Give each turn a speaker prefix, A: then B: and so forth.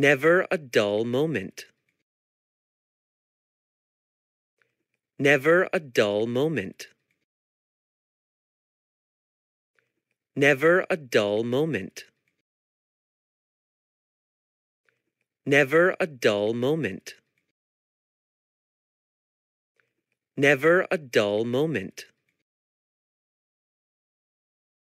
A: Never a dull moment. Never a dull moment. Never a dull moment. Never a dull moment. Never a dull moment.